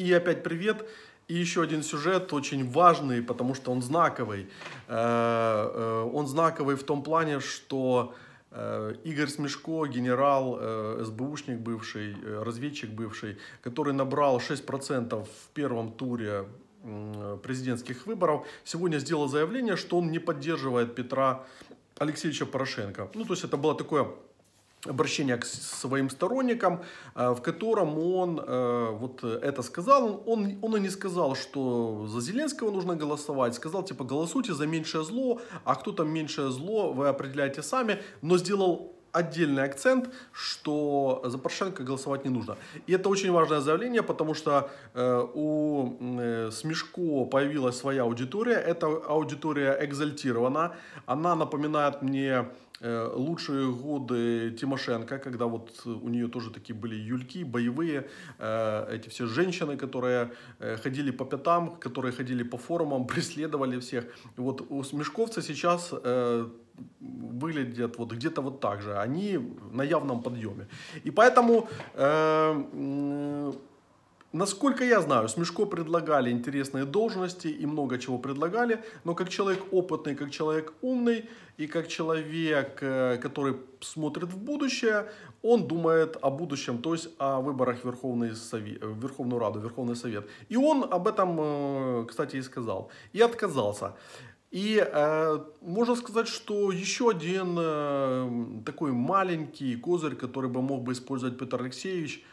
И опять привет. И еще один сюжет очень важный, потому что он знаковый. Э, э, он знаковый в том плане, что э, Игорь Смешко, генерал, СБУшник бывший, разведчик бывший, который набрал 6% в первом туре президентских выборов, сегодня сделал заявление, что он не поддерживает Петра Алексеевича Порошенко. Ну, то есть это было такое обращение к своим сторонникам, э, в котором он э, вот э, это сказал. Он, он и не сказал, что за Зеленского нужно голосовать. Сказал, типа, голосуйте за меньшее зло, а кто там меньшее зло, вы определяете сами. Но сделал отдельный акцент, что за Порошенко голосовать не нужно. И это очень важное заявление, потому что э, у э, Смешко появилась своя аудитория. Эта аудитория экзальтирована. Она напоминает мне Э, лучшие годы Тимошенко, когда вот э, у нее тоже такие были юльки, боевые, э, эти все женщины, которые ходили по пятам, которые ходили по форумам, преследовали всех. Вот у смешковца сейчас выглядят вот где-то вот так же. Они на явном подъеме. И поэтому э, Насколько я знаю, Смешко предлагали интересные должности и много чего предлагали, но как человек опытный, как человек умный и как человек, э, который смотрит в будущее, он думает о будущем, то есть о выборах Верховный Совет, э, Верховную Раду, Верховный Совет. И он об этом, э, кстати, и сказал. И отказался. И э, можно сказать, что еще один э, такой маленький козырь, который бы мог бы использовать Петр Алексеевич,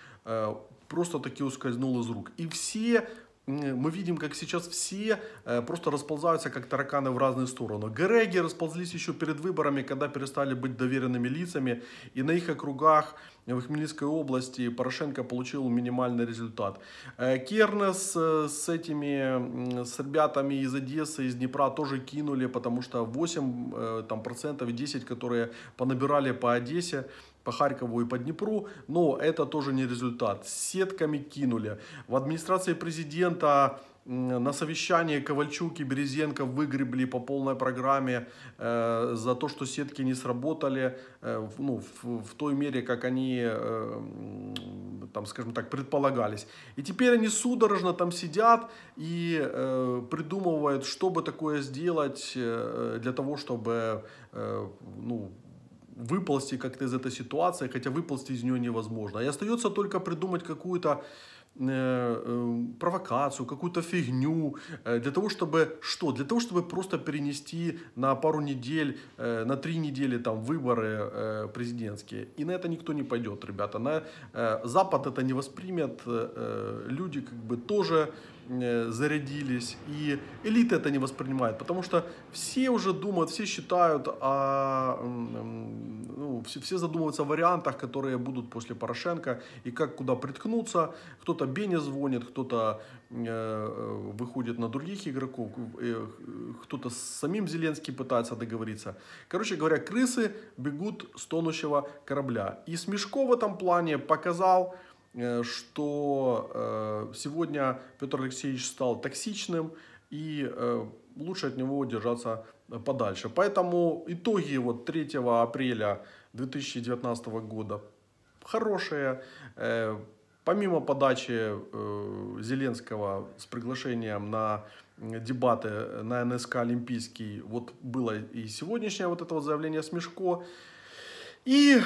просто-таки ускользнул из рук. И все мы видим, как сейчас все э, просто расползаются, как тараканы в разные стороны. Греги расползлись еще перед выборами, когда перестали быть доверенными лицами, и на их округах в Хмельницкой области Порошенко получил минимальный результат. Э, Кернес э, с этими, с ребятами из Одессы, из Днепра тоже кинули, потому что 8 там, процентов и 10, которые понабирали по Одессе, по Харькову и по Днепру, но это тоже не результат. сетками кинули. В администрации президента на совещании Ковальчук и Березенко выгребли по полной программе э, за то, что сетки не сработали э, в, ну, в, в той мере, как они, э, там, скажем так, предполагались. И теперь они судорожно там сидят и э, придумывают, чтобы такое сделать э, для того, чтобы э, ну, выползти как-то из этой ситуации, хотя выползти из нее невозможно. И остается только придумать какую-то Э, э, провокацию, какую-то фигню, э, для того, чтобы что? Для того, чтобы просто перенести на пару недель, на три недели там выборы президентские. И на это никто не пойдет, ребята. На Запад это не воспримет, люди как бы тоже зарядились, и элита это не воспринимает, потому что все уже думают, все считают о а, ну, все, все задумываются о вариантах, которые будут после Порошенко, и как куда приткнуться. Кто-то Бене звонит, кто-то э, э, выходит на других игроков, э, кто-то с самим Зеленским пытается договориться. Короче говоря, крысы бегут с тонущего корабля. И Смешко в этом плане показал, э, что э, сегодня Петр Алексеевич стал токсичным и... Э, лучше от него держаться э, подальше. Поэтому итоги вот 3 апреля 2019 года хорошие. Э, помимо подачи э, Зеленского с приглашением на дебаты на НСК Олимпийский, вот было и сегодняшнее вот это вот заявление Смешко, и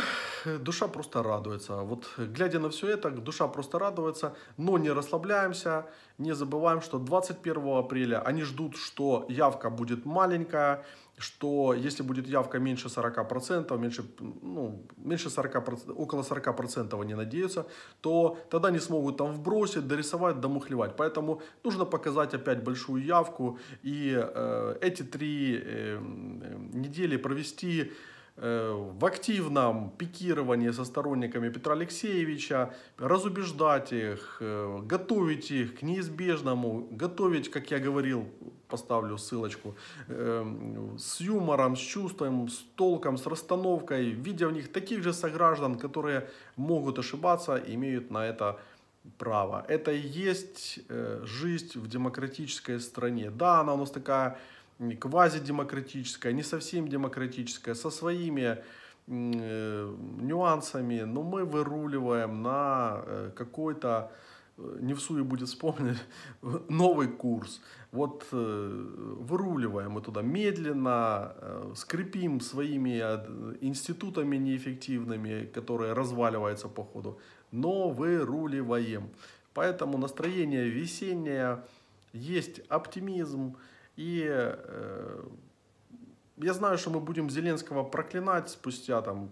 душа просто радуется. Вот глядя на все это, душа просто радуется, но не расслабляемся, не забываем, что 21 апреля они ждут, что явка будет маленькая, что если будет явка меньше 40%, меньше, ну, меньше 40%, около 40% они надеются, то тогда не смогут там вбросить, дорисовать, домухлевать. Поэтому нужно показать опять большую явку и э, эти три э, э недели провести Э, в активном пикировании со сторонниками Петра Алексеевича, разубеждать их, э, готовить их к неизбежному, готовить, как я говорил, поставлю ссылочку, э, с юмором, с чувством, с толком, с расстановкой, видя в них таких же сограждан, которые могут ошибаться, имеют на это право. Это и есть жизнь в демократической стране. Да, она у нас такая квазидемократическая, не совсем демократическая, со своими э, нюансами, но мы выруливаем на э, какой-то, э, не в суе будет вспомнить, новый курс. Вот выруливаем мы туда медленно, скрипим своими институтами неэффективными, которые разваливаются по ходу, но выруливаем. Поэтому настроение весеннее, есть оптимизм, и э, я знаю, что мы будем Зеленского проклинать спустя там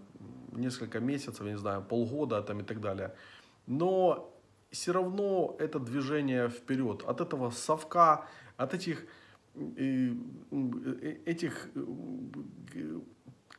несколько месяцев, я не знаю, полгода там и так далее. Но все равно это движение вперед. От этого совка, от этих, э, э, э, этих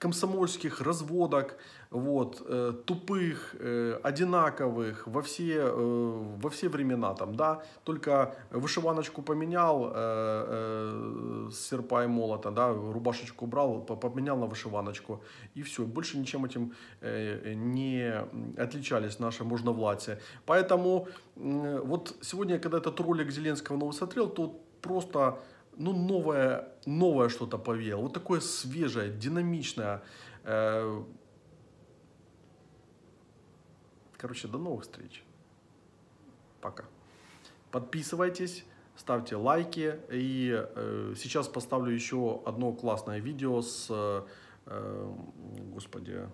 комсомольских разводок, вот, э, тупых, э, одинаковых во все, э, во все времена. Там, да? Только вышиваночку поменял э, э, с серпа и молота, да? рубашечку брал, поменял на вышиваночку. И все, больше ничем этим э, не отличались наши можновладцы. Поэтому э, вот сегодня, когда этот ролик Зеленского новосмотрел, то просто ну, новое, новое что-то повеяло. Вот такое свежее, динамичное. Э, короче, до новых встреч. Пока. Подписывайтесь, ставьте лайки. И э, сейчас поставлю еще одно классное видео с, э, господи,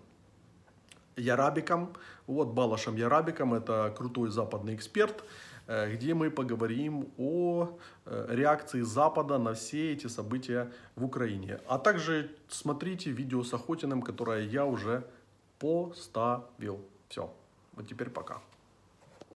Ярабиком. Вот, Балашем Ярабиком. Это крутой западный эксперт. Э, где мы поговорим о э, реакции Запада на все эти события в Украине. А также смотрите видео с Охотиным, которое я уже поставил. Все. Вот теперь пока.